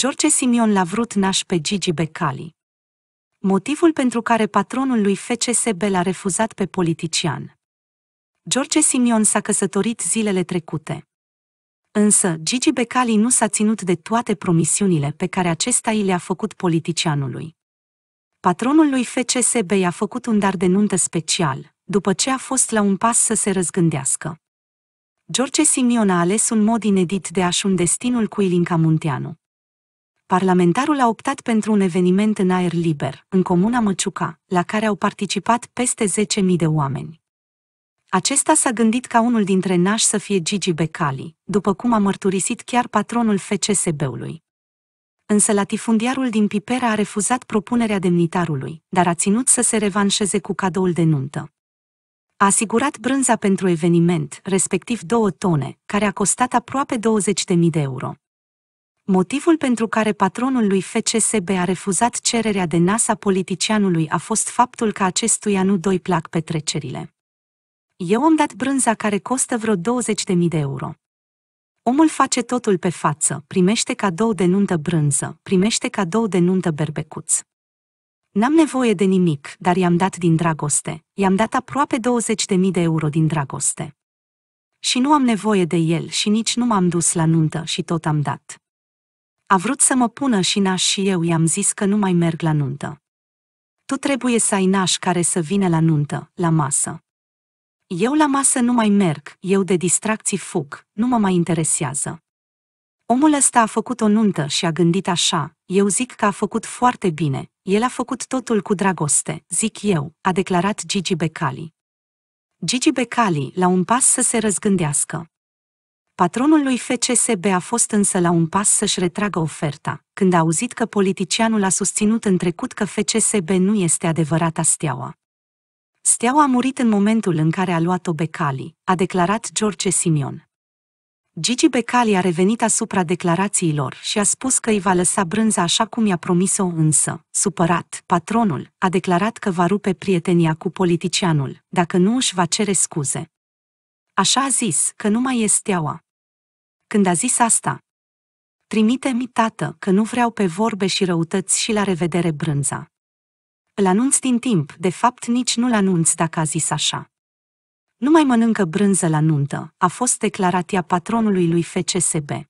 George Simion l-a vrut naș pe Gigi Becali. Motivul pentru care patronul lui FCSB l-a refuzat pe politician. George Simion s-a căsătorit zilele trecute. Însă, Gigi Becali nu s-a ținut de toate promisiunile pe care acesta i le-a făcut politicianului. Patronul lui FCSB i-a făcut un dar de nuntă special, după ce a fost la un pas să se răzgândească. George Simion a ales un mod inedit de a-și destinul cu Ilinca Munteanu parlamentarul a optat pentru un eveniment în aer liber, în comuna Măciuca, la care au participat peste 10.000 de oameni. Acesta s-a gândit ca unul dintre nași să fie Gigi Becali, după cum a mărturisit chiar patronul FCSB-ului. Însă latifundiarul din Pipera a refuzat propunerea demnitarului, dar a ținut să se revanșeze cu cadoul de nuntă. A asigurat brânza pentru eveniment, respectiv două tone, care a costat aproape 20.000 de euro. Motivul pentru care patronul lui FCSB a refuzat cererea de NASA politicianului a fost faptul că acestuia nu doi plac petrecerile. Eu am dat brânza care costă vreo 20.000 de euro. Omul face totul pe față, primește cadou de nuntă brânză, primește cadou de nuntă berbecuț. N-am nevoie de nimic, dar i-am dat din dragoste. I-am dat aproape 20.000 de euro din dragoste. Și nu am nevoie de el și nici nu m-am dus la nuntă și tot am dat. A vrut să mă pună și naș și eu i-am zis că nu mai merg la nuntă. Tu trebuie să ai naș care să vină la nuntă, la masă. Eu la masă nu mai merg, eu de distracții fug, nu mă mai interesează. Omul ăsta a făcut o nuntă și a gândit așa, eu zic că a făcut foarte bine, el a făcut totul cu dragoste, zic eu, a declarat Gigi Becali. Gigi Becali, la un pas să se răzgândească. Patronul lui FCSB a fost însă la un pas să-și retragă oferta, când a auzit că politicianul a susținut în trecut că FCSB nu este adevărata steaua. Steaua a murit în momentul în care a luat-o Becali, a declarat George Simion. Gigi Becali a revenit asupra declarațiilor și a spus că îi va lăsa brânza așa cum i-a promis-o însă. Supărat, patronul a declarat că va rupe prietenia cu politicianul, dacă nu își va cere scuze. Așa a zis că nu mai e steaua, când a zis asta. Trimite-mi, tată, că nu vreau pe vorbe și răutăți și la revedere brânza. Îl anunț din timp, de fapt nici nu-l anunț dacă a zis așa. Nu mai mănâncă brânză la nuntă, a fost declarația patronului lui FCSB.